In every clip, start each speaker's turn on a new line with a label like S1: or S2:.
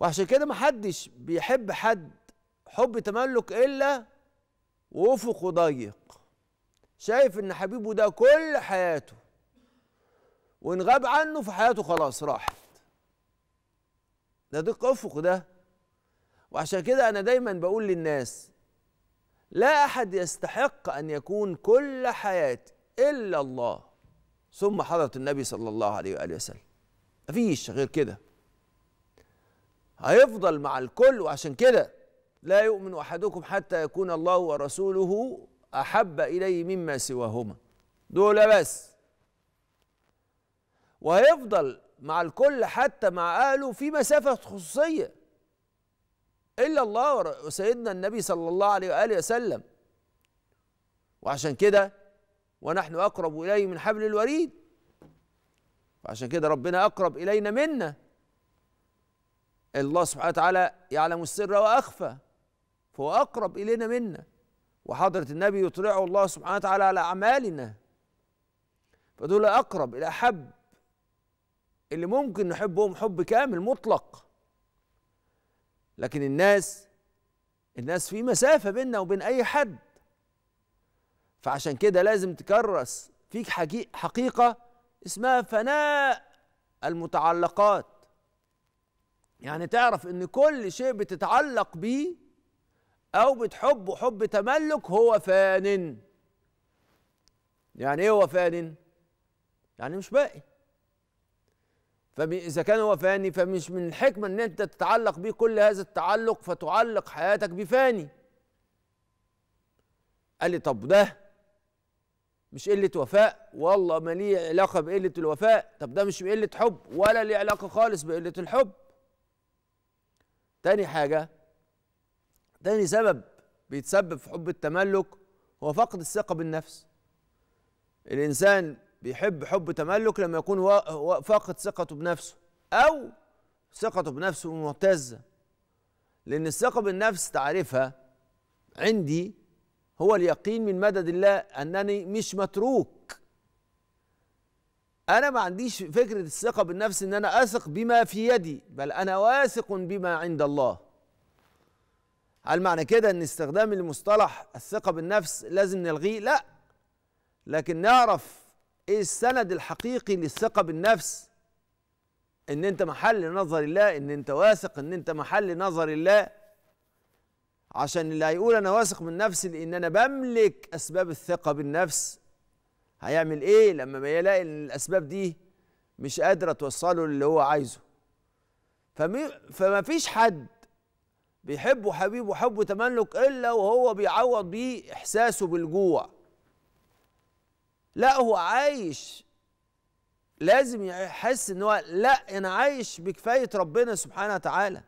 S1: وعشان كده محدش بيحب حد حب تملك الا وافقه ضيق شايف ان حبيبه ده كل حياته وان غاب عنه في حياته خلاص راحت ده ضيق افق ده وعشان كده انا دايما بقول للناس لا احد يستحق ان يكون كل حياتي الا الله ثم حضره النبي صلى الله عليه واله وسلم مفيش غير كده هيفضل مع الكل وعشان كده لا يؤمن احدكم حتى يكون الله ورسوله احب اليه مما سواهما دول بس وهيفضل مع الكل حتى مع اهله في مسافه خصوصيه الا الله وسيدنا النبي صلى الله عليه واله وسلم وعشان كده ونحن اقرب اليه من حبل الوريد وعشان كده ربنا اقرب الينا منا الله سبحانه وتعالى يعلم السر واخفى فهو اقرب الينا منا وحضره النبي يطلعه الله سبحانه وتعالى على اعمالنا فدول اقرب الاحب اللي ممكن نحبهم حب كامل مطلق لكن الناس الناس في مسافه بيننا وبين اي حد فعشان كده لازم تكرس فيك حقيقه اسمها فناء المتعلقات يعني تعرف ان كل شيء بتتعلق بيه او بتحبه حب تملك هو فان يعني ايه هو فان يعني مش باقي فاذا كان هو فاني فمش من الحكمه ان انت تتعلق بيه كل هذا التعلق فتعلق حياتك بفاني قال لي طب ده مش قله وفاء والله ما ليه علاقه بقله الوفاء طب ده مش بقله حب ولا ليه علاقه خالص بقله الحب تاني حاجة تاني سبب بيتسبب في حب التملك هو فقد الثقة بالنفس الإنسان بيحب حب تملك لما يكون فاقد ثقته بنفسه أو ثقته بنفسه مهتزة لأن الثقة بالنفس تعريفها عندي هو اليقين من مدد الله أنني مش متروك انا ما عنديش فكره الثقه بالنفس ان انا اثق بما في يدي بل انا واثق بما عند الله هل معنى كده ان استخدام المصطلح الثقه بالنفس لازم نلغيه لا لكن نعرف ايه السند الحقيقي للثقه بالنفس ان انت محل نظر الله ان انت واثق ان انت محل نظر الله عشان اللي هيقول انا واثق من نفسي لان انا بملك اسباب الثقه بالنفس هيعمل ايه لما ما يلاقي ان الاسباب دي مش قادره توصله للي هو عايزه فمي فما فيش حد بيحبه حبيبه حب تملك الا وهو بيعوض بيه احساسه بالجوع لا هو عايش لازم يحس ان هو لا انا عايش بكفايه ربنا سبحانه وتعالى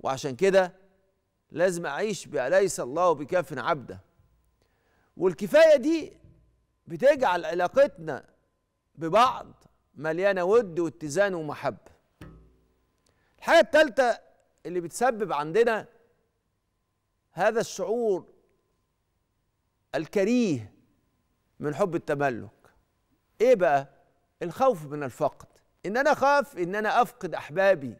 S1: وعشان كده لازم اعيش بأليس الله بكاف عبده والكفايه دي بتجعل علاقتنا ببعض مليانه ود واتزان ومحبه الحاجه الثالثه اللي بتسبب عندنا هذا الشعور الكريه من حب التملك ايه بقى الخوف من الفقد ان انا اخاف ان انا افقد احبابي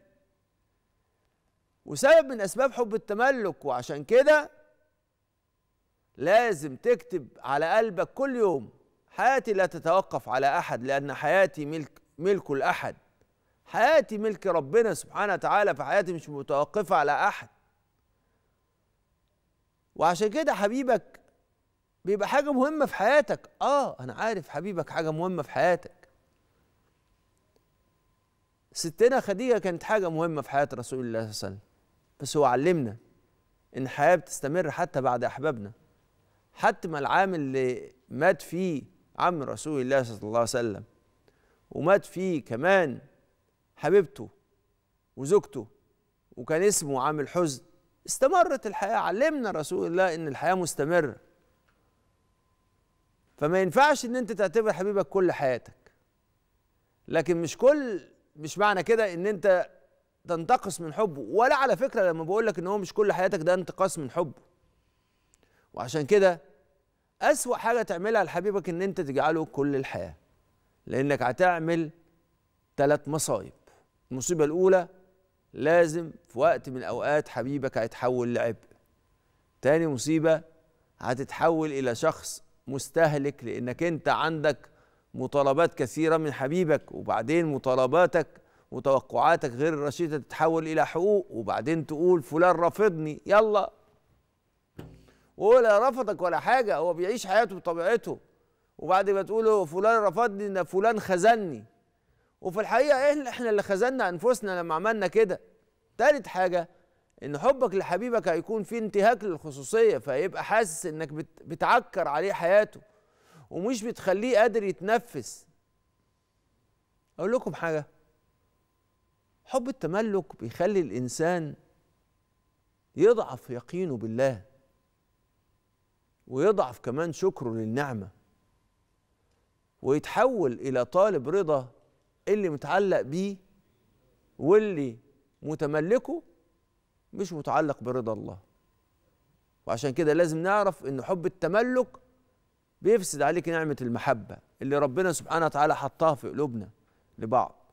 S1: وسبب من اسباب حب التملك وعشان كده لازم تكتب على قلبك كل يوم حياتي لا تتوقف على أحد لأن حياتي ملك ملك الأحد حياتي ملك ربنا سبحانه وتعالى فحياتي مش متوقفة على أحد وعشان كده حبيبك بيبقى حاجة مهمة في حياتك آه أنا عارف حبيبك حاجة مهمة في حياتك ستنا خديجة كانت حاجة مهمة في حياة رسول الله صلى الله عليه وسلم بس هو علمنا إن الحياة بتستمر حتى بعد أحبابنا حتى العام اللي مات فيه عم رسول الله صلى الله عليه وسلم ومات فيه كمان حبيبته وزوجته وكان اسمه عام الحزن استمرت الحياة علمنا رسول الله ان الحياة مستمرة فما ينفعش ان انت تعتبر حبيبك كل حياتك لكن مش كل مش معنى كده ان انت تنتقص من حبه ولا على فكرة لما بقول لك ان هو مش كل حياتك ده انتقاص من حبه وعشان كده أسوأ حاجة تعملها لحبيبك إن أنت تجعله كل الحياة لأنك هتعمل ثلاث مصايب المصيبة الأولى لازم في وقت من الأوقات حبيبك هيتحول لعبء تاني مصيبة هتتحول إلى شخص مستهلك لأنك أنت عندك مطالبات كثيرة من حبيبك وبعدين مطالباتك وتوقعاتك غير الرشيدة تتحول إلى حقوق وبعدين تقول فلان رافضني يلا ولا رفضك ولا حاجه هو بيعيش حياته بطبيعته وبعد ما تقوله فلان رفضني ان فلان خزني وفي الحقيقه ايه احنا اللي خزنا انفسنا لما عملنا كده تالت حاجه ان حبك لحبيبك هيكون فيه انتهاك للخصوصيه فهيبقى حاسس انك بتعكر عليه حياته ومش بتخليه قادر يتنفس اقول لكم حاجه حب التملك بيخلي الانسان يضعف يقينه بالله ويضعف كمان شكره للنعمه ويتحول الى طالب رضا اللي متعلق بيه واللي متملكه مش متعلق برضا الله وعشان كده لازم نعرف ان حب التملك بيفسد عليك نعمه المحبه اللي ربنا سبحانه وتعالى حطها في قلوبنا لبعض